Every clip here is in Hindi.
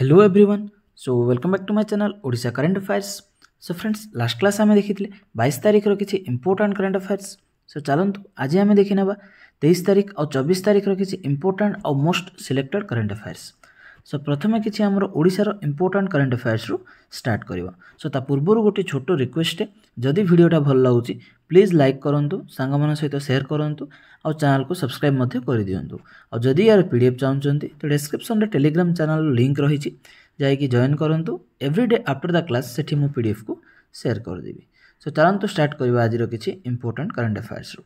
Hello everyone so welcome back to my channel Odisha current affairs so friends last class आम देखी बैस तारिखर किसी इंपोर्टां करंट अफेयर्स सो चलतु आज आम देखने तेईस तारिख और चौबीस तारिखर किसी इंपोर्टां आउ most selected current affairs so ପ୍ରଥମେ କିଛି ଆମର ଓଡ଼ିଶାର ଇମ୍ପୋର୍ଟାଣ୍ଟ କରେଣ୍ଟ ଆଫେୟାର୍ସରୁ ଷ୍ଟାର୍ଟ କରିବା ସୋ ତା ପୂର୍ବରୁ ଗୋଟିଏ ଛୋଟ ରିକ୍ୱେଷ୍ଟ ଯଦି ଭିଡ଼ିଓଟା ଭଲ ଲାଗୁଛି ପ୍ଲିଜ୍ ଲାଇକ୍ କରନ୍ତୁ ସାଙ୍ଗମାନଙ୍କ ସହିତ ସେୟାର କରନ୍ତୁ ଆଉ ଚ୍ୟାନେଲକୁ ସବସ୍କ୍ରାଇବ୍ ମଧ୍ୟ କରିଦିଅନ୍ତୁ ଆଉ ଯଦି ଏହାର ପି ଡି ଏଫ୍ ଚାହୁଁଛନ୍ତି ତ ଡେସ୍କ୍ରିପ୍ସନ୍ରେ ଟେଲିଗ୍ରାମ ଚ୍ୟାନେଲ ଲିଙ୍କ୍ ରହିଛି ଯାଇକି ଜଏନ୍ କରନ୍ତୁ ଏଭ୍ରିଡେ ଆଫ୍ଟର ଦ କ୍ଲାସ୍ ସେଠି ମୁଁ ପି ଡି ଏଫ୍କୁ ସେୟାର କରିଦେବି ସୋ ଚାଲନ୍ତୁ ଷ୍ଟାର୍ଟ କରିବା ଆଜିର କିଛି ଇମ୍ପୋର୍ଟାଣ୍ଟ କରେଣ୍ଟ ଆଫେୟାର୍ସରୁ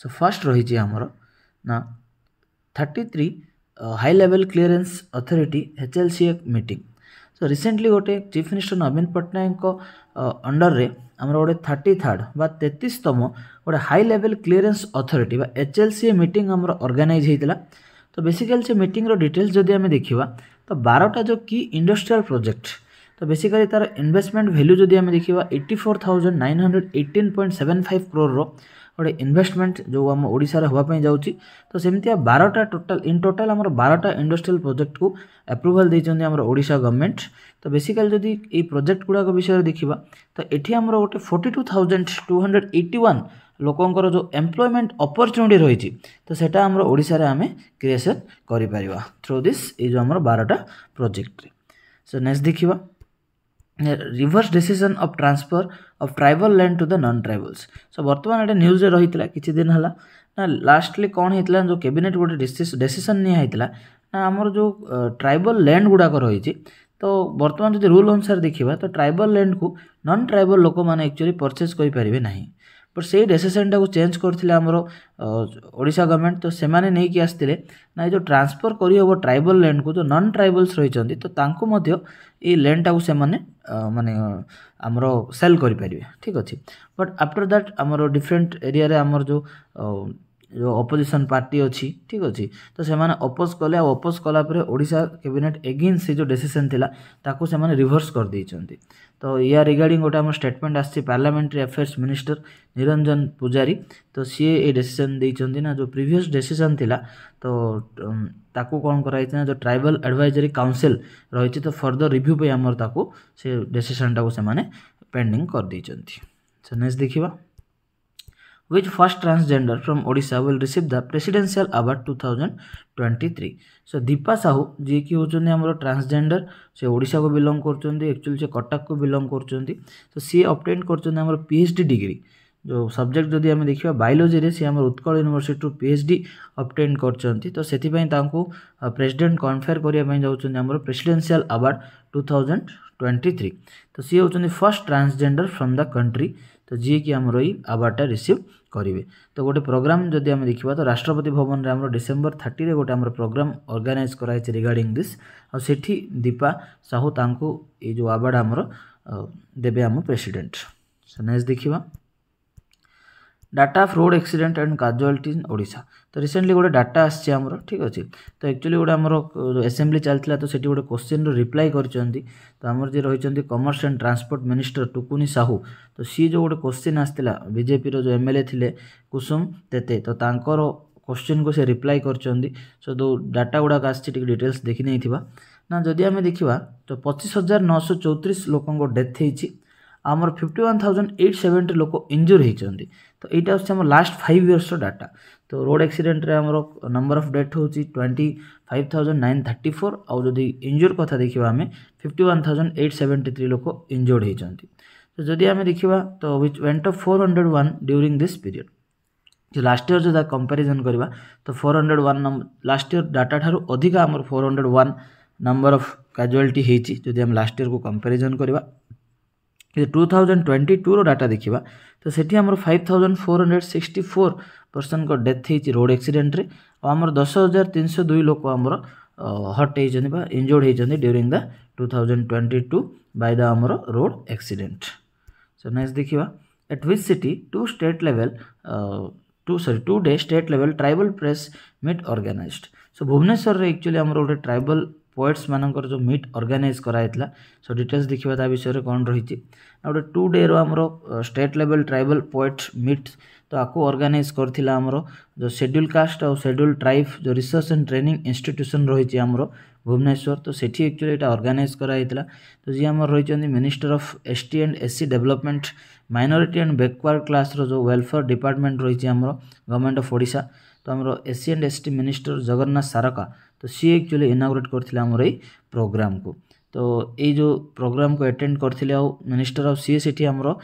ସୋ ଫାର୍ଷ୍ଟ ରହିଛି ଆମର ନା thirty three high level clearance authority H L C A meeting so recently ଗୋଟେ ଚିଫ୍ ମିନିଷ୍ଟର ନବୀନ ପଟ୍ଟନାୟକଙ୍କ ଅଣ୍ଡରରେ ଆମର ଗୋଟେ ଥାର୍ଟି ଥାର୍ଡ଼ ବା ତେତିଶତମ ଗୋଟେ ହାଇ ଲେଭେଲ୍ କ୍ଲିୟରେନ୍ସ ଅଥରିଟି ବା H L C A meeting ଆମର ଅର୍ଗାନାଇଜ୍ ହେଇଥିଲା ତ ବେସିକାଲି ସେ ମିଟିଂର ଡିଟେଲ୍ସ ଯଦି ଆମେ ଦେଖିବା ତ ବାରଟା ଯେଉଁ କି ଇଣ୍ଡଷ୍ଟ୍ରିଆଲ୍ ପ୍ରୋଜେକ୍ଟ ତ ବେସିକାଲି ତା'ର ଇନଭେଷ୍ଟମେଣ୍ଟ ଭ୍ୟାଲ୍ୟୁ ଯଦି ଆମେ ଦେଖିବା eighty four thousand nine hundred eighteen point seven five କ୍ରୋର୍ର ଗୋଟେ ଇନଭେଷ୍ଟମେଣ୍ଟ ଯେଉଁ ଆମ ଓଡ଼ିଶାରେ ହେବା ପାଇଁ ଯାଉଛି ତ ସେମିତିଆ ବାରଟା ଟୋଟାଲ ଇନ୍ ଟୋଟାଲ ଆମର ବାରଟା ଇଣ୍ଡଷ୍ଟ୍ରିଆଲ ପ୍ରୋଜେକ୍ଟକୁ ଆପ୍ରୁଭାଲ୍ ଦେଇଛନ୍ତି ଆମର ଓଡ଼ିଶା ଗଭର୍ଣ୍ଣମେଣ୍ଟ ତ ବେସିକାଲି ଯଦି ଏଇ ପ୍ରୋଜେକ୍ଟ ଗୁଡ଼ାକ ବିଷୟରେ ଦେଖିବା ତ ଏଠି ଆମର ଗୋଟେ forty two thousand two hundred eighty one ଲୋକଙ୍କର ଯେଉଁ ଏମ୍ପ୍ଲୟମେଣ୍ଟ ଅପରଚ୍ୟୁନିଟି ରହିଛି ତ ସେଇଟା ଆମର ଓଡ଼ିଶାରେ ଆମେ କ୍ରିଏସନ୍ କରିପାରିବା ଥ୍ରୋ ଦିସ୍ ଏଇ ଯେଉଁ ଆମର ବାରଟା ପ୍ରୋଜେକ୍ଟରେ ସୋ ନେକ୍ସଟ ଦେଖିବା reverse decision of transfer of tribal land to the non tribals so ବର୍ତ୍ତମାନ ଏଇଟା ନ୍ୟୁଜ୍ରେ ରହିଥିଲା କିଛି ଦିନ ହେଲା ନା ଲାଷ୍ଟଲି କ'ଣ ହେଇଥିଲା ଯେଉଁ କ୍ୟାବିନେଟ୍ ଗୋଟେ ଡେସିସନ୍ ନିଆ ହେଇଥିଲା ନା ଆମର ଯେଉଁ ଟ୍ରାଇବାଲ୍ ଲ୍ୟାଣ୍ଡ ଗୁଡ଼ାକ ରହିଛି ତ ବର୍ତ୍ତମାନ ଯଦି ରୁଲ୍ ଅନୁସାରେ ଦେଖିବା ତ ଟ୍ରାଇବାଲ୍ ଲ୍ୟାଣ୍ଡକୁ ନନ୍ ଟ୍ରାଇବାଲ୍ ଲୋକମାନେ ଆକ୍ଚୁଆଲି ପରଚେଜ୍ କରିପାରିବେ ନାହିଁ ବଟ୍ ସେଇ ଡେସିସନ୍ଟାକୁ ଚେଞ୍ଜ କରିଥିଲେ ଆମର ଓଡ଼ିଶା ଗଭର୍ଣ୍ଣମେଣ୍ଟ ତ ସେମାନେ ନେଇକି ଆସିଥିଲେ ନା ଏ ଯେଉଁ ଟ୍ରାନ୍ସଫର୍ କରିହେବ ଟ୍ରାଇବାଲ୍ ଲ୍ୟାଣ୍ଡକୁ ଯେଉଁ ନନ୍ ଟ୍ରାଇବାଲ୍ସ ରହିଛନ୍ତି ତ ତାଙ୍କୁ ମଧ୍ୟ ଏଇ ଲ୍ୟାଣ୍ଡଟାକୁ ସେମାନେ ମାନେ ଆମର ସେଲ୍ କରିପାରିବେ ଠିକ୍ ଅଛି ବଟ୍ ଆଫ୍ଟର୍ ଦ୍ୟାଟ୍ ଆମର ଡିଫରେଣ୍ଟ ଏରିଆରେ ଆମର ଯେଉଁ ଅପୋଜିସନ୍ ପାର୍ଟି ଅଛି ଠିକ୍ ଅଛି ତ ସେମାନେ ଅପୋଜ୍ କଲେ ଆଉ ଅପୋଜ୍ କଲା ପରେ ଓଡ଼ିଶା କ୍ୟାବିନେଟ୍ ଏଗେନ୍ ସେ ଯେଉଁ ଡେସିସନ୍ ଥିଲା ତାକୁ ସେମାନେ ରିଭର୍ସ କରିଦେଇଛନ୍ତି ତ ୟା ରିଗାର୍ଡ଼ିଂ ଗୋଟେ ଆମ ଷ୍ଟେଟମେଣ୍ଟ ଆସିଛି parliamentary affairs minister Niranjan Pujari ତ ସିଏ ଏ ଡେସିସନ୍ ଦେଇଛନ୍ତି ନା ଯେଉଁ ପ୍ରିଭିୟସ୍ ଡେସିସନ୍ ଥିଲା ତ ତାକୁ କ'ଣ କରାଯାଇଛି ନା ଯେଉଁ ଟ୍ରାଇବାଲ୍ ଆଡ଼ଭାଇଜରୀ କାଉନସିଲ୍ ରହିଛି ତ ଫର୍ଦର ରିଭ୍ୟୁ ପାଇଁ ଆମର ତାକୁ ସେ ଡେସିସନ୍ଟାକୁ ସେମାନେ ପେଣ୍ଡିଂ କରିଦେଇଛନ୍ତି ସୋ ନେକ୍ସଟ ଦେଖିବା which first transgender from Odisha will receive the presidential award 2023 so Dipa Sahu ଯିଏ କି ହେଉଛନ୍ତି ଆମର ଟ୍ରାନ୍ସଜେଣ୍ଡର ସେ ଓଡ଼ିଶାକୁ ବିଲଙ୍ଗ କରୁଛନ୍ତି ଆକ୍ଚୁଆଲି ସେ କଟକକୁ ବିଲଙ୍ଗ କରୁଛନ୍ତି ତ ସିଏ ଅପଟେନ୍ କରୁଛନ୍ତି ଆମର ପି ଏଚ୍ ଡି ଡିଗ୍ରୀ ଯେଉଁ ସବଜେକ୍ଟ ଯଦି ଆମେ ଦେଖିବା ବାୟୋଲୋଜିରେ ସେ ଆମର ଉତ୍କଳ ୟୁନିଭର୍ସିଟିରୁ ପି ଏଚ୍ ଡି ଅପଟେନ୍ କରିଛନ୍ତି ତ ସେଥିପାଇଁ ତାଙ୍କୁ ପ୍ରେସିଡେଣ୍ଟ କନଫେୟାର କରିବା ପାଇଁ ଯାଉଛନ୍ତି ଆମର presidential award two thousand twenty three ତ ସିଏ ହେଉଛନ୍ତି first transgender from the country ତ ଯିଏକି ଆମର ଏଇ ଆୱାର୍ଡ଼ଟା ରିସିଭ୍ କରିବେ ତ ଗୋଟେ ପ୍ରୋଗ୍ରାମ୍ ଯଦି ଆମେ ଦେଖିବା ତ ରାଷ୍ଟ୍ରପତି ଭବନରେ ଆମର ଡିସେମ୍ବର ଥାର୍ଟିରେ ଗୋଟେ ଆମର ପ୍ରୋଗ୍ରାମ୍ ଅର୍ଗାନାଇଜ୍ କରାହେଇଛି ରିଗାର୍ଡ଼ିଂ ଦିସ୍ ଆଉ ସେଠି ଦୀପା ସାହୁ ତାଙ୍କୁ ଏଇ ଯେଉଁ ଆୱାର୍ଡ଼ ଆମର ଦେବେ ଆମ ପ୍ରେସିଡେଣ୍ଟ ସୋ ନେକ୍ସଟ ଦେଖିବା data of road accident and casualty in Odisha तो रिसेंटली गोटे डाटा आसी आम ठीक अच्छे तो एक्चुअली गोटे आम एसेम्बली चलता तो से गोटे क्वेश्चन रिप्लाई कर जी रही commerce and transport minister Tukuni Sahu तो सी जो गोटे क्वेश्चन आसाला बीजेपी जो एम एल ए थे कुसुम तेते तो क्वेश्चन को से रिप्लाय कर सो जो डाटा गुड़ाक आसी डिटेल्स देखी नहीं था ना जदि आम देखा तो पचीस हजार नौश चौतीस लोकों डेथ होमर fifty one thousand eight seventy लोक इंजोर होती तो यहाँ आम लास्ट फाइव इयर्स डाटा तो रोड एक्सीडेंट रे आम नंबर ऑफ डेथ हूँ twenty five thousand nine thirty four आउ जदि इंजोर्ड कथ देखा आम fifty one thousand eight seventy three लोक इंजोर्ड होती तो देखा तो which went of hundred one during this period जो लास्ट इयर जो कंपेरिजन करवा तो four hundred one last year data ठार् अधिक आम four hundred one number of casualty होती जदि लास्ट इयर को कंपेरिजन करवा टू थाउजेंड ट्वेंटी टूर डाटा देखा तो से five thousand four hundred sixty four person का डेथ हो रोड एक्सीडेन्ट्रे और आम दस हजार तीन सौ दुई लोक आम हट होती इंजोर्ड होती during the two thousand twenty two road accident so next देखा एट विच सिटी टू स्टेट लेवल टू सरी two day state level tribal press meet organise so Bhubaneswar actually आम गोटे ट्राइबल ପୋଏଟ୍ସମାନଙ୍କର ଯେଉଁ ମିଟ୍ ଅର୍ଗାନାଇଜ୍ କରାଯାଇଥିଲା ସୋ ଡିଟେଲ୍ସ ଦେଖିବା ତା ବିଷୟରେ କ'ଣ ରହିଛି ଆଉ ଗୋଟେ ଟୁ ଡେର ଆମର state level tribal poet meet ତ ଆକୁ ଅର୍ଗାନାଇଜ୍ କରିଥିଲା ଆମର ଯେଉଁ ସେଡ୍ୟୁଲ୍ କାଷ୍ଟ ଆଉ ସେଡ୍ୟୁଲ୍ ଟ୍ରାଇବ୍ ଯେଉଁ ରିସର୍ଚ୍ଚ ଆଣ୍ଡ ଟ୍ରେନିଂ ଇନଷ୍ଟିଟ୍ୟୁସନ୍ ରହିଛି ଆମର ଭୁବନେଶ୍ୱର ତ ସେଠି ଆକ୍ଚୁଆଲି ଏଇଟା ଅର୍ଗାନାଇଜ୍ କରାଯାଇଥିଲା ତ ଯିଏ ଆମର ରହିଛନ୍ତି minister of S T and S C development minority and backward କ୍ଲାସ୍ର ଯେଉଁ ୱେଲଫେୟାର ଡିପାର୍ଟମେଣ୍ଟ ରହିଛି ଆମର ଗଭର୍ଣ୍ଣମେଣ୍ଟ ଅଫ୍ ଓଡ଼ିଶା ତ ଆମର S C and S T minister Jagannath Saraka तो सी एक्चुअली इनाग्रेट कर प्रोग्राम को तो यो प्रोग्राम को अटेंड करते मिनिस्टर ऑफ सी से आमर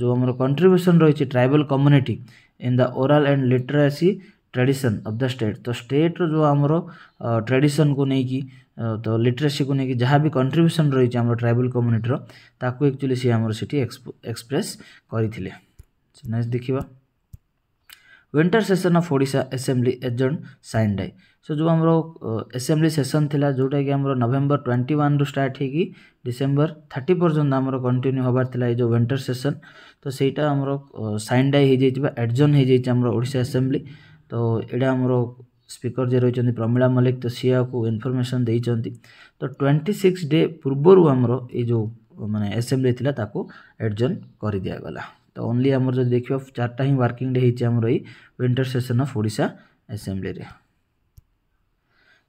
जो आम कंट्रीब्यूशन रही tribal community in the oral and literacy tradition of the state तो स्टेट रो आम ट्रेडिशन को लेकिन तो लिटरेसी को लेकिन जहाँ भी कंट्रीब्यूशन रही है ट्राइबल कम्युनिटर ताकू एक्चुअली सी आम से एक्सप्रेस करते नेक्स्ट देखा winter session of Odisha assembly adjourned sine die so जो आम एसेम्बली सेसन थी जोटा कि आम नवेम्बर ट्वेंटी वन रु स्टार्ट डिसेंबर थर्टी पर्यटन आम कंटिन्यू हबार जो विंटर सेसन तो सहीटा आम सैंडाई हो एडजन होशा एसेम्बली तो, तो, तो ये आम स्पीकर जे रही प्रमीला मल्लिक तो सी आपको इनफर्मेसन दे तो ट्वेंटी सिक्स डे पूर्व आम यो मैंने एसेम्बली थी ताको एडजन कर दिगला तो ओनली आम जो देखियो चार्टा ही वर्किंग डे हो winter session of Odisha assembly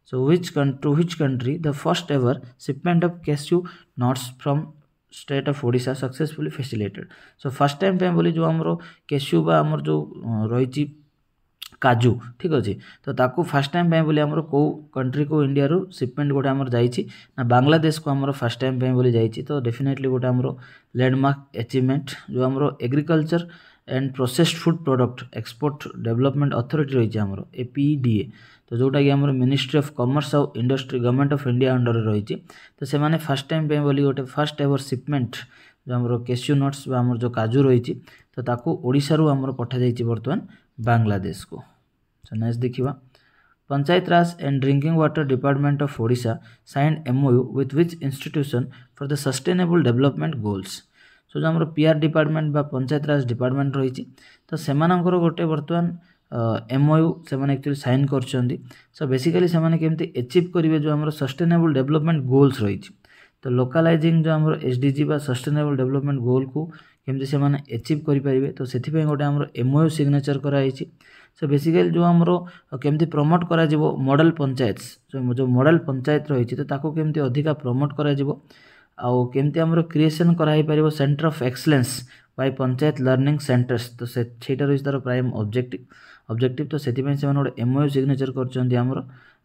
So which country, to which country the first ever shipment of cashew nuts from state of Odisha successfully facilitated so first time पे बोली जो आमर केस्यू बा जो रही काजु ठीक अच्छे तो ताकू फास्ट टाइम पे बोली आमर कौ कंट्री को इंडिया रू शिपमेंट गोटे आमर जाइए ना बांग्लादेश को आमर फास्ट टाइम पे बोली जाइए तो डेफिनेटली गोटे आमर लैंडमार्क एचिवमेंट जो आमर agriculture and processed food product export development authority रही है आमर ए तो जोटा कि आम मिनिस्ट्री अफ कमर्स आउ industry government of India under रही तो से फास्ट टाइम बोली गोटे फास्ट एवर सिपमेंट जो आम कैश्यू नट्स जो काजु रही तो ताकू आम पठा जा बर्तमान बांग्लादेश को तो नेक्स देखा Panchayat Raj and drinking water department of Odisha signed MOU with which institution for the sustainable development goals तो जो आम पी डिपार्टमेंट बा पंचायत राज डिपार्टमेंट रही तो सेना गोटे बर्तमान ଏମ୍ଓୟୁ ସେମାନେ ଆକ୍ଚୁଆଲି ସାଇନ୍ କରିଛନ୍ତି ସୋ ବେସିକାଲି ସେମାନେ କେମିତି ଏଚିଭ୍ କରିବେ ଯେଉଁ ଆମର ସଷ୍ଟେନେବୁଲ୍ ଡେଭଲପମେଣ୍ଟ ଗୋଲ୍ସ ରହିଛି ତ ଲୋକାଲାଇଜିଂ ଯେଉଁ ଆମର ଏସ୍ ଡି ଜି ବା ସଷ୍ଟେନେବୁଲ୍ ଡେଭଲପମେଣ୍ଟ ଗୋଲ୍କୁ କେମିତି ସେମାନେ ଏଚିଭ୍ କରିପାରିବେ ତ ସେଥିପାଇଁ ଗୋଟେ ଆମର ଏମ୍ଓୟୁ ସିଗ୍ନେଚର୍ କରାଯାଇଛି ସୋ ବେସିକାଲି ଯେଉଁ ଆମର କେମିତି ପ୍ରମୋଟ୍ କରାଯିବ ମଡ଼େଲ ପଞ୍ଚାୟତ ଯେଉଁ ମଡ଼େଲ ପଞ୍ଚାୟତ ରହିଛି ତ ତାକୁ କେମିତି ଅଧିକା ପ୍ରମୋଟ୍ କରାଯିବ ଆଉ କେମିତି ଆମର କ୍ରିଏସନ୍ କରାହେଇପାରିବ centre of excellence by panchayat learning centres ତ ସେଇଟା ରହିଛି ତା'ର ପ୍ରାଇମ୍ ଅବଜେକ୍ଟିଭ୍ ଅବଜେକ୍ଟିଭ୍ ତ ସେଥିପାଇଁ ସେମାନେ ଗୋଟେ ଏମ୍ଓୟୁ ସିଗ୍ନେଚର୍ କରିଛନ୍ତି ଆମର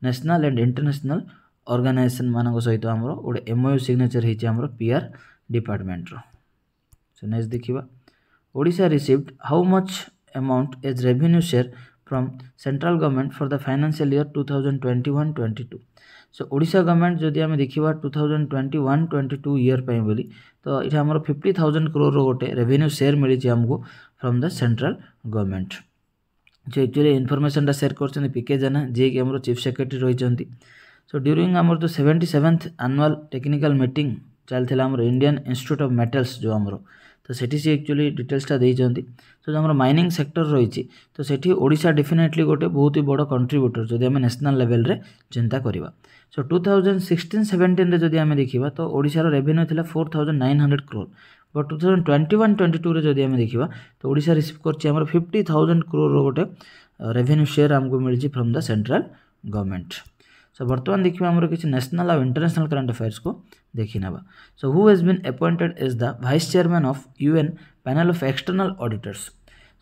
ନ୍ୟାସନାଲ୍ ଆଣ୍ଡ ଇଣ୍ଟରନ୍ୟାସନାଲ୍ ଅର୍ଗାନାଇଜେସନ୍ମାନଙ୍କ ସହିତ ଆମର ଗୋଟେ ଏମ୍ଓୟୁ ସିଗ୍ନେଚର୍ ହେଇଛି ଆମର ପିଆର୍ ଡିପାର୍ଟମେଣ୍ଟର ସୋ ନେକ୍ସଟ ଦେଖିବା Odisha received how much amount as revenue share from central government for the financial year 2021 22 so Odisha government जदि आम देखा 2021 22 ईयर पर बोली तो ये आम फिफ्टी थाउजेंड क्रोर गोटे रेवेन्यू सेयर मिली आमको फ्रॉम द सेंट्रल गवर्नमेंट যে ଆକ୍ଚୁଆଲି ଇନଫର୍ମେସନଟା ସେୟାର କରିଛନ୍ତି ପିକେ ଜେନା ଯିଏକି ଆମର ଚିଫ୍ ସେକ୍ରେଟାରୀ ରହିଛନ୍ତି ସୋ ଡ୍ୟୁରିଂ ଆମର ଯେଉଁ seventy seventh annual technical meeting ଚାଲିଥିଲା ଆମର ଇଣ୍ଡିଆନ୍ ଇନଷ୍ଟିଚ୍ୟୁଟ୍ ଅଫ୍ ମେଟାଲ୍ସ ଯେଉଁ ଆମର ତ ସେଠି ସିଏ ଆକ୍ଚୁଆଲି ଡିଟେଲ୍ସଟା ଦେଇଛନ୍ତି ସୋ ଆମର ମାଇନିଂ ସେକ୍ଟର ରହିଛି ତ ସେଠି ଓଡ଼ିଶା ଡେଫିନେଟଲି ଗୋଟେ ବହୁତ ହି ବଡ଼ କଣ୍ଟ୍ରିବ୍ୟୁଟର ଯଦି ଆମେ ନ୍ୟାସନାଲ୍ ଲେଭେଲ୍ରେ ଚିନ୍ତା କରିବା ସୋ ଟୁ ଥାଉଜେଣ୍ଡ ସିକ୍ସଟିନ୍ ସେଭେଣ୍ଟିନ୍ରେ ଯଦି ଆମେ ଦେଖିବା ତ ଓଡ଼ିଶାର ରେଭେନ୍ୟୁ ଥିଲା four thousand nine hundred crore but two thousand twenty one twenty two जदि आम देखा तो ओडा रिसीव कर फिफ्टी थाउजेंड क्रोर गोटे रेभेन्यू सेयर आमको मिली from the central government so बर्तमान देखिए आम किसी न्यासनाल आउ इंटरनेशनाल करंट अफेयर्स को देखने so who has been appointed as the vice chairman of UN panel of external auditors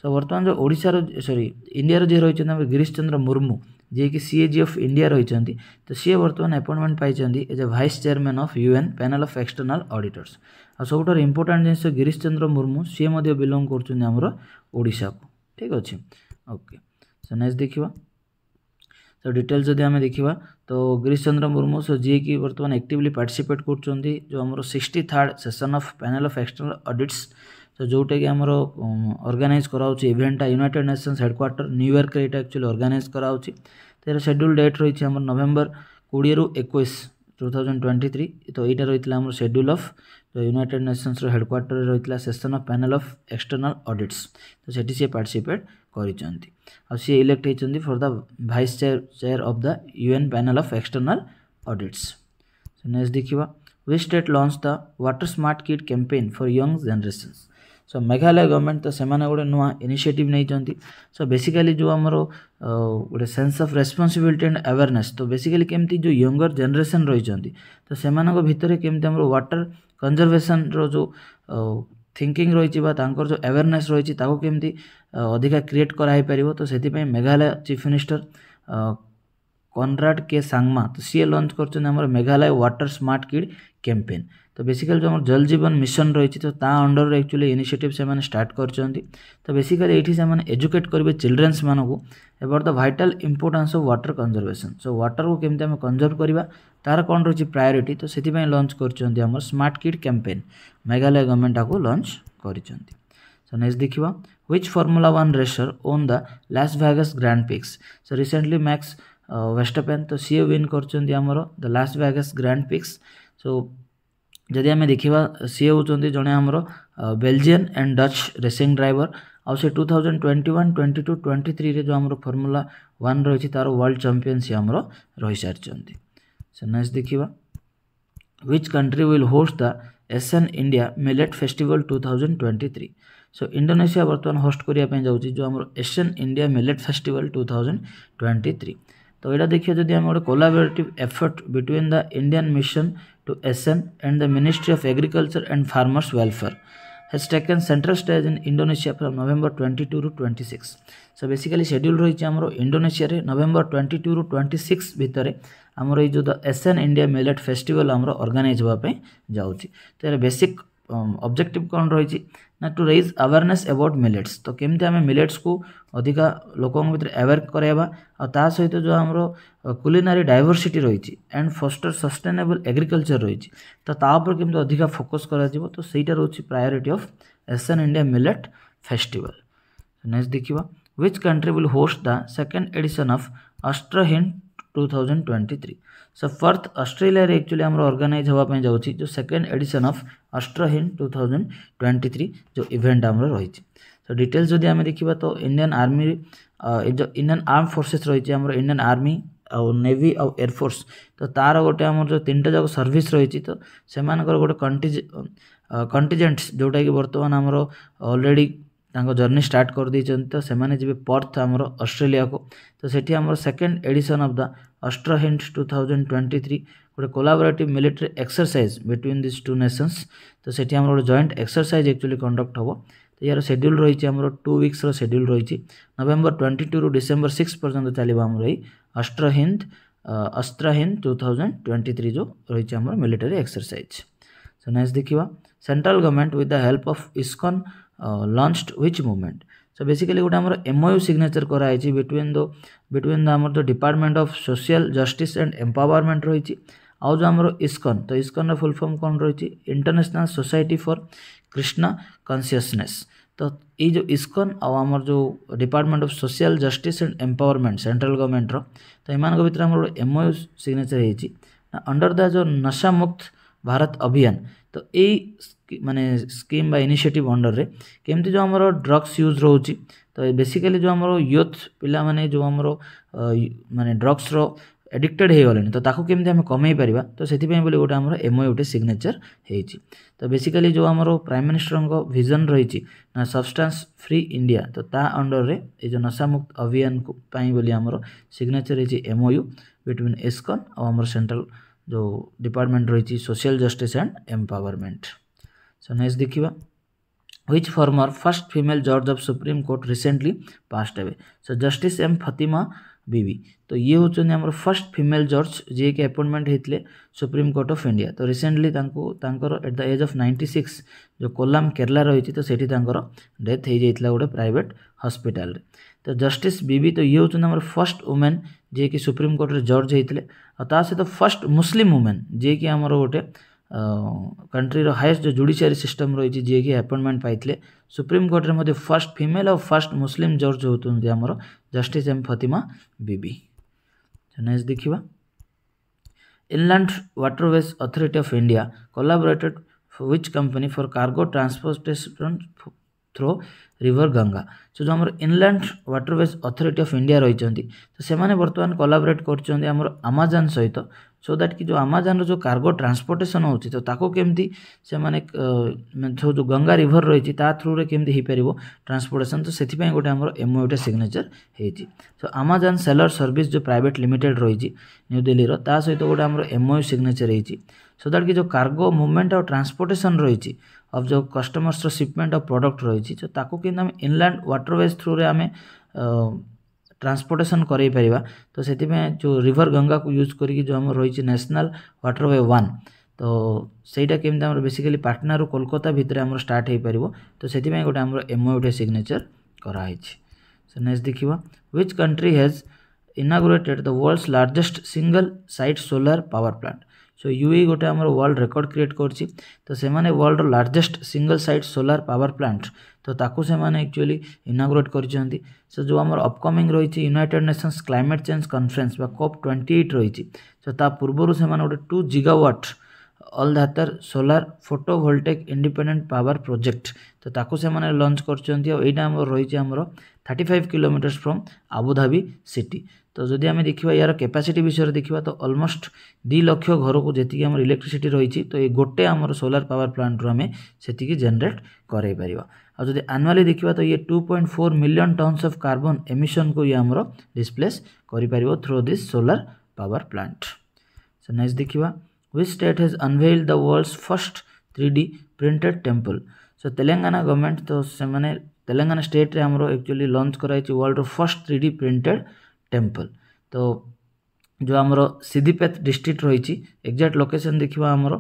so बर्तमान जो ओडार सरी इंडिया जी रही Girish Chandra Murmu ji C AG of India रही तो सी बर्तमान एपॉइंटमेंट पाई as a vice chairman of UN panel of external auditors ଆଉ ସବୁଠାରୁ ଇମ୍ପୋର୍ଟାଣ୍ଟ ଜିନିଷ ଗିରିଶ ଚନ୍ଦ୍ର ମୁର୍ମୁ ସିଏ ମଧ୍ୟ ବିଲଙ୍ଗ କରୁଛନ୍ତି ଆମର ଓଡ଼ିଶାକୁ ଠିକ୍ ଅଛି ଓକେ ସୋ ନେକ୍ସଟ ଦେଖିବା ତ ଡିଟେଲ ଯଦି ଆମେ ଦେଖିବା ତ ଗିରିଶ ଚନ୍ଦ୍ର ମୁର୍ମୁ ସୋ ଯିଏକି ବର୍ତ୍ତମାନ ଆକ୍ଟିଭଲି ପାର୍ଟିସିପେଟ୍ କରୁଛନ୍ତି ଯେଉଁ ଆମର sixty third session of panel of external audits ତ ଯେଉଁଟାକି ଆମର ଅର୍ଗାନାଇଜ୍ କରାହେଉଛି ଇଭେଣ୍ଟଟା ୟୁନାଇଟେଡ୍ ନେସନ୍ସ ହେଡ଼କ୍ୱାର୍ଟର ନ୍ୟୁୟର୍କରେ ଏଇଟା ଆକ୍ଚୁଆଲି ଅର୍ଗାନାଇଜ୍ କରାହେଉଛି ତା'ର ସେଡ୍ୟୁଲ୍ ଡେଟ୍ ରହିଛି ଆମର ନଭେମ୍ବର କୋଡ଼ିଏରୁ ଏକୋଇଶ ଟୁ ଥାଉଜେଣ୍ଡ ଟ୍ୱେଣ୍ଟି ଥ୍ରୀ ତ ଏଇଟା ରହିଥିଲା ଆମର ସେଡ୍ୟୁଲ୍ ଅଫ୍ तो यूनिटेड नेशनस हेड रही है session of panel of external audits तो से पार्टीसीपेट कर सी इलेक्ट होती for the vice chair chair of the UN panel of external audits next देखा वे state launch the water smart kit campaign for young generation so Meghalaya government ତ ସେମାନେ ଗୋଟେ ନୂଆ ଇନିସିଏଟିଭ୍ ନେଇଛନ୍ତି ସୋ ବେସିକାଲି ଯେଉଁ ଆମର ଗୋଟେ sense of responsibility and awareness ତ ବେସିକାଲି କେମିତି ଯେଉଁ ୟଙ୍ଗର ଜେନେରେସନ୍ ରହିଛନ୍ତି ତ ସେମାନଙ୍କ ଭିତରେ କେମିତି ଆମର ୱାଟର କଞ୍ଜର୍ଭେସନ୍ର ଯେଉଁ থিঙ্কিং রয়েছে বা তাঁর যে আওয়ারনেস রয়েছে তাকে কেমি অধিকা ক্রিয়েট করা হয়েপার তো সেপাই Meghalaya chief minister Conrad K Sangma তো সি লঞ্চ করছেন আমার Meghalaya water smart kid campaign तो बेसिकाली जो जल जीवन मिशन रही तो अंडर एक्चुअली इनिसीएटिव से स्टार्ट कर तो बेसिकली ये एजुकेट करेंगे चिल्ड्रेन्स को about the vital importance of water conservation so water को कमी आम कंजर्व करवा तार कौन रही प्रायोरीट तो से लंच कर smart kid campaign Meghalaya government आपको लंच कर देख which formula one racer won the Las Vegas grand prix so recently Max Verstappen तो सीए विन कर Las Vegas grand prix so जदि आम देखा सी होती जड़े आमर Belgian and Dutch racing driver आउ से two thousand twenty one twenty two twenty three जो आम फर्मूला वन रही तार वर्ल्ड चंपिन सी आम रही सारी से नेक्स्ट देखा which country will host the ASEAN India millet festival two thousand twenty three so Indonesia host करने जाऊँच जो आम ASEAN India millet festival two thousand twenty three তো এটা দেখিয়া যদি আমি গোটে collaborative effort between the Indian mission to ASEAN and the ministry of agriculture and farmers welfare has taken central stage in Indonesia from November 22 to 26. So basically schedule रही आमर इंडोनेशिया रे नवेम्बर 22 टू 26 भितर आमर ये जो the ASEAN India millet festival आमर अर्गानाइज होगापी जाऊँच तो यार बेसिक ऑब्जेक्टिव um, कौन रही ना to raise awareness about millets तो कमी आम मिलेट्स को अधिका लोक भितर अवेयर कराइबा सहित जो आम कुलिनारी डायवर्सीटी रही एंड फस्टर सस्टेनेबल एग्रिकलचर रही तो ताऊपर कमी अधिका फोकस करो से रोचे priority of ASEAN India millet festival next देखा हुई country will host the second edition of AustraHind two thousand twenty three so Perth ଅଷ୍ଟ୍ରେଲିଆରେ ଆକ୍ଚୁଆଲି ଆମର ଅର୍ଗାନାଇଜ୍ ହେବା ପାଇଁ ଯାଉଛି ଯେଉଁ second edition of AustraHind two thousand twenty three ଯେଉଁ ଇଭେଣ୍ଟ ଆମର ରହିଛି ତ ଡିଟେଲ୍ସ ଯଦି ଆମେ ଦେଖିବା ତ ଇଣ୍ଡିଆନ୍ ଆର୍ମି ଯେଉଁ ଇଣ୍ଡିଆନ୍ ଆର୍ମ ଫୋର୍ସେସ୍ ରହିଛି ଆମର ଇଣ୍ଡିଆନ୍ ଆର୍ମି ଆଉ ନେଭି ଆଉ ଏୟାରଫୋର୍ସ ତ ତା'ର ଗୋଟେ ଆମର ଯେଉଁ ତିନିଟା ଯାକ ସର୍ଭିସ୍ ରହିଛି ତ ସେମାନଙ୍କର ଗୋଟେ କଣ୍ଟିଜ କଣ୍ଟିଜେଣ୍ଟସ୍ ଯେଉଁଟାକି ବର୍ତ୍ତମାନ ଆମର ଅଲରେଡ଼ି जर्नी स्टार्ट करदे तो से पर्थ आम अस्ट्रेलिया को तो से second edition of the AustraHind two thousand twenty three गोटे collaborative military exercise between this two nations तो से जॉन्ट एक्सरसाइज एक्चुअली कंडक्ट हम तो यार सेड्यूल रही है टू विक्स रेड्यूल रही November twenty two to December six पर्यटन चलो आम AustraHind AustraHind two thousand twenty three जो रही है मिलिटरी एक्सरसाइज सो नेक्स देखा central government with the help of ISKCON launched which movement so basically ଗୋଟେ ଆମର ଏମ୍ଓୟୁ ସିଗ୍ନେଚର କରାଯାଇଛି ବିଟୱିନ୍ ଦ ବିଟୱିନ୍ ଦ ଆମର the department of social justice and empowerment ରହିଛି ଆଉ ଯେଉଁ ଆମର ଇସ୍କନ୍ ତ ଇସ୍କନ୍ର ଫୁଲ୍ ଫର୍ମ କ'ଣ ରହିଛି international society for Krishna consciousness ତ ଏଇ ଯେଉଁ ଇସ୍କନ୍ ଆଉ ଆମର ଯେଉଁ department of social justice and empowerment central ଗଭର୍ଣ୍ଣମେଣ୍ଟର ତ ଏମାନଙ୍କ ଭିତରେ ଆମର ଗୋଟେ ଏମ୍ଓୟୁ ସିଗ୍ନେଚର ହେଇଛି ଅଣ୍ଡର ଦ ଯେଉଁ ନଶାମୁକ୍ତ ଭାରତ ଅଭିଯାନ ତ ଏଇ ମାନେ ସ୍କିମ୍ ବା ଇନିସିଏଟିଭ୍ ଅଣ୍ଡର୍ରେ କେମିତି ଯେଉଁ ଆମର ଡ୍ରଗ୍ସ ୟୁଜ୍ ରହୁଛି ତ ବେସିକାଲି ଯେଉଁ ଆମର ୟୁଥ୍ ପିଲାମାନେ ଯେଉଁ ଆମର ମାନେ ଡ୍ରଗ୍ସର ଆଡ଼ିକ୍ଟେଡ଼୍ ହୋଇଗଲେଣି ତ ତାକୁ କେମିତି ଆମେ କମେଇ ପାରିବା ତ ସେଥିପାଇଁ ବୋଲି ଗୋଟେ ଆମର ଏମ୍ଓଏ ଗୋଟେ ସିଗ୍ନେଚର ହେଇଛି ତ ବେସିକାଲି ଯେଉଁ ଆମର ପ୍ରାଇମ୍ ମିନିଷ୍ଟରଙ୍କ ଭିଜନ୍ ରହିଛି ନା ସବଷ୍ଟାନ୍ସ ଫ୍ରି ଇଣ୍ଡିଆ ତ ତା ଅଣ୍ଡରରେ ଏ ଯେଉଁ ନଶାମୁକ୍ତ ଅଭିଯାନକୁ ପାଇଁ ବୋଲି ଆମର ସିଗ୍ନେଚର ହେଇଛି ଏମ୍ଓୟୁ ବିଟୱିନ୍ ଏସ୍କନ୍ ଆଉ ଆମର ସେଣ୍ଟ୍ରାଲ ଯେଉଁ ଡିପାର୍ଟମେଣ୍ଟ ରହିଛି social justice and empowerment so next देखा व्विच फर्मर फर्स्ट फिमेल जज of Supreme Court recently passed हे so justice M Fathima Beevi तो ये हूँ आम फर्स्ट फिमेल जज जीक एपॉइंटमेंट होते सुप्रीम कोर्ट ऑफ इंडिया तो रिसेंटली तांको एट द एज ऑफ 96 जो कोलम केरला रही तो सेठी तांकर डेथ हो जाता गोटे प्राइवेट हस्पिटाल तो जस्टिस बीवी तो ये हूँ फर्स्ट वुमेन जीक सुप्रीमकोर्ट जज होते सहित फर्स्ट मुसलिम वुमेन जीक आमर गोटे कंट्री हाएस्ट जुडिशियरी सिस्टम रही जीक आपइंटमेंट पाते सुप्रीमकोर्टे फर्स्ट फिमेल और फर्स्ट मुसलिम जज होती आमर justice M Fathima Beevi next देखा inland waterways authority of India collaborated which company for cargo transportation through river Ganga सो जो आम inland waterways authority of India रही तो से बर्तमान कोलाबोरेट करमर सहित ସୋ ଦ୍ୟାଟ୍ କି ଯେଉଁ ଆମାଜନର ଯେଉଁ କାର୍ଗୋ ଟ୍ରାନ୍ସପୋର୍ଟେସନ୍ ହେଉଛି ତ ତାକୁ କେମିତି ସେମାନେ ଯେଉଁ ଯେଉଁ ଗଙ୍ଗା ରିଭର ରହିଛି ତା ଥ୍ରୁରେ କେମିତି ହେଇପାରିବ ଟ୍ରାନ୍ସପୋର୍ଟେସନ୍ ତ ସେଥିପାଇଁ ଗୋଟେ ଆମର ଏମ୍ଓୟୁଟେ ସିଗ୍ନେଚର ହେଇଛି ସୋ ଆମାଜନ୍ ସେଲର ସର୍ଭିସ୍ ଯେଉଁ ପ୍ରାଇଭେଟ୍ ଲିମିଟେଡ୍ ରହିଛି ନ୍ୟୁ ଦିଲ୍ଲୀର ତା ସହିତ ଗୋଟେ ଆମର ଏମ୍ଓୟୁ ସିଗ୍ନେଚର ହେଇଛି ସୋ ଦ୍ୟାଟ୍ କି ଯେଉଁ କାର୍ଗୋ ମୁଭମେଣ୍ଟ ଆଉ ଟ୍ରାନ୍ସପୋର୍ଟେସନ୍ ରହିଛି ଅଫ୍ ଯେଉଁ କଷ୍ଟମର୍ସର ସିପମେଣ୍ଟ ଅଫ୍ ପ୍ରଡ଼କ୍ଟ ରହିଛି ସୋ ତାକୁ କେମିତି ଆମେ ଇନଲ୍ୟାଣ୍ଡ ୱାଟରୱେଜ୍ ଥ୍ରୁରେ ଆମେ ट्रांसपोर्टेसन कर तो से जो रिवर गंगा को यूज करके जो आम रही नेशनल व्टरवे वन तो सहीटा के बेसिकली पटना रू कोलकाता भितर आम स्टार्ट तो से गोटे आम एम ओ सिग्नेचर कराई सो नेक्स्ट देखिए which country has inaugurated the world's largest single site solar power plant so UAE ଗୋଟେ ଆମର ୱାର୍ଲଡ଼ ରେକର୍ଡ଼ କ୍ରିଏଟ୍ କରିଛି ତ ସେମାନେ ୱାର୍ଲଡ଼ର largest single site solar power plant ତ ତାକୁ ସେମାନେ ଆକ୍ଚୁଆଲି ଇନାଗୁରେଟ୍ କରିଛନ୍ତି ସୋ ଯେଉଁ ଆମର ଅପକମିଂ ରହିଛି United Nations climate change conference ବା କୋପ୍ ଟ୍ୱେଣ୍ଟି ଏଇଟ୍ ରହିଛି ତ ତା ପୂର୍ବରୁ ସେମାନେ ଗୋଟେ ଟୁ ଜିଗାୱାଟ୍ ଅଲଧାତର solar photovoltaic independent power project ତ ତାକୁ ସେମାନେ ଲଞ୍ଚ କରିଛନ୍ତି ଆଉ ଏଇଟା ଆମର ରହିଛି ଆମର thirty five kilometres from Abu Dhabi city ତ ଯଦି ଆମେ ଦେଖିବା ଏହାର କ୍ୟାପାସିଟି ବିଷୟରେ ଦେଖିବା ତ ଅଲମୋଷ୍ଟ ଦୁଇ ଲକ୍ଷ ଘରକୁ ଯେତିକି ଆମର ଇଲେକ୍ଟ୍ରିସିଟି ରହିଛି ତ ଏ ଗୋଟେ ଆମର ସୋଲାର ପାୱାର ପ୍ଲାଣ୍ଟରୁ ଆମେ ସେତିକି ଜେନେରେଟ୍ କରାଇ ପାରିବା ଆଉ ଯଦି ଆନୁଆଲି ଦେଖିବା ତ ଇଏ two point four million tons of carbon ଏମିସନ୍କୁ ଇଏ ଆମର ଡିସପ୍ଲେସ୍ କରିପାରିବ through this solar power plant ସେ ନେକ୍ସଟ ଦେଖିବା which state has unveiled the world's first 3D printed temple? So Telangana government तो ସେମାନେ ତେଲେଙ୍ଗାନା ଷ୍ଟେଟ୍ରେ ଆମର ଆକ୍ଚୁଆଲି ଲଞ୍ଚ କରାଯାଇଛି ୱାର୍ଲଡ଼ର first three D printed temple ତ ଯେଉଁ ଆମର ସିଦ୍ଧିପେଥ ଡିଷ୍ଟ୍ରିକ୍ଟ ରହିଛି ଏକ୍ଜାକ୍ଟ ଲୋକେସନ୍ ଦେଖିବା ଆମର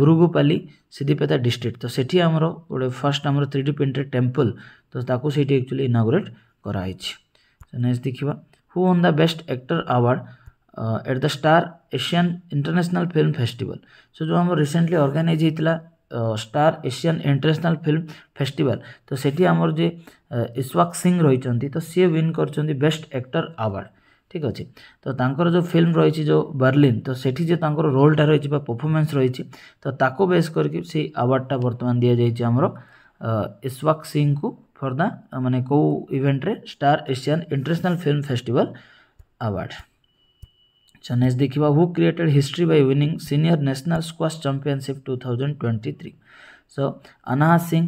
ବୁରୁଗୁପାଲି ସିଦ୍ଧିପେଥା ଡିଷ୍ଟ୍ରିକ୍ଟ ତ ସେଠି ଆମର ଗୋଟେ ଫାର୍ଷ୍ଟ ଆମର ଥ୍ରୀ ଡି ପ୍ରିଣ୍ଟେଡ଼୍ ଟେମ୍ପଲ୍ ତ ତାକୁ ସେଇଠି ଆକ୍ଚୁଆଲି ଇନାଗୁରେଟ୍ କରାହେଇଛି ନେକ୍ସଟ ଦେଖିବା who won the best actor award at the star Asian international film festival so जो आम रिसेंटली अर्गानाइज होता star Asian international film festival तो सेठी आमर जे इश्वाक सिंह रही तो सी विन कर बेस्ट एक्टर आवार्ड ঠিক আছে তো তাঁকর যে ফিল্ম রয়েছে যে বার্লিন তো সেটি যে তাঁকর রোলটা রয়েছে বা পরফরমেন্স রয়েছে তো তাকে বেস করি সেই আওয়ার্ডটা বর্তমান দিয়ে যাইছে আমার ইশওয়াক সিংকু ফর দা মানে কেউ ইভেন্টরে star Asian international film festival award अच्छा नेक्स्ट देखा who created history by winning senior national squash championship two thousand twenty three so Anahat Singh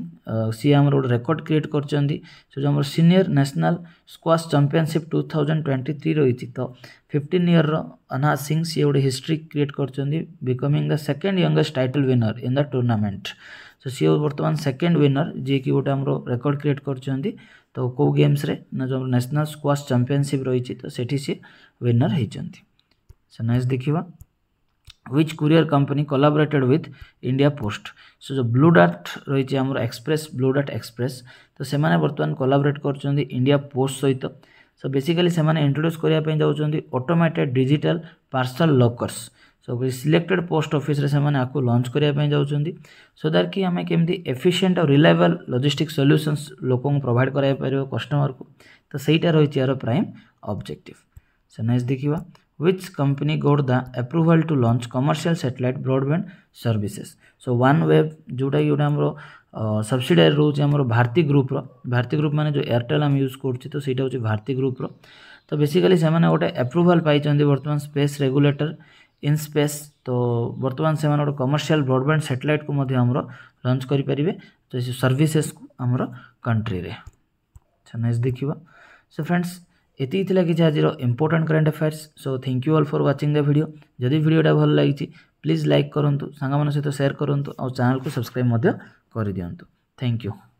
सी आम गोटे रेकर्ड क्रिएट कर senior national squash championship two thousand twenty three रही तो फिफ्टन इयर रनाहा सिंह सी गोटे हिस्ट्री क्रिएट कर becoming the second youngest title winner in the tournament so सी बर्तमान सेकेंड विनर जी कि गोटे आम रेकर्ड क्रिएट कर तो कौ गेम्स ना जो न्यासनाल स्क्वाश चंपिशिप रही तो सेठी सी विनर होती so next dekhiba which courier company collaborated with india post so jo blue dot roichi amar express blue dot express to semane bartan collaborate karchandi india post sahita so basically semane introduce kariya pai jauchandi automated digital parcel lockers so selected post office re semane aku launch kariya pai jauchandi so that ki ame kemti efficient aur reliable logistic solutions lokong provide karaye paribo customer ko to seita roichi aro prime objective so next dekhiba which company got the approval to launch commercial satellite broadband services so one web जोटा कि गोटे आमर सब्सिडारी रोचे आम भारती ग्रुप्र भारती ग्रुप मैंने जो एयरटेल आम यूज कर तो सहीटा हूँ भारती ग्रुप्र तो बेसिकाली से गोटे एप्रुभाल पाई बर्तमान स्पेस रेगुलेटर इन स्पेस तो बर्तमान से गोटे कमर्शियल ब्रडबैंड सैटेलाइट को आमर लंच करेंगे तो सर्विसेस को आमर कंट्री रे अच्छा नेक्स्ट देखा सो फ्रेंड्स ଏତିକି ଥିଲା କିଛି ଆଜିର important current affairs so thank you all for watching the video ଯଦି ଭିଡ଼ିଓଟା ଭଲ ଲାଗିଛି ପ୍ଲିଜ୍ ଲାଇକ୍ କରନ୍ତୁ ସାଙ୍ଗମାନଙ୍କ ସହିତ ସେୟାର କରନ୍ତୁ ଆଉ ଚ୍ୟାନେଲ୍କୁ ସବସ୍କ୍ରାଇବ୍ ମଧ୍ୟ କରିଦିଅନ୍ତୁ ଥ୍ୟାଙ୍କ ୟୁ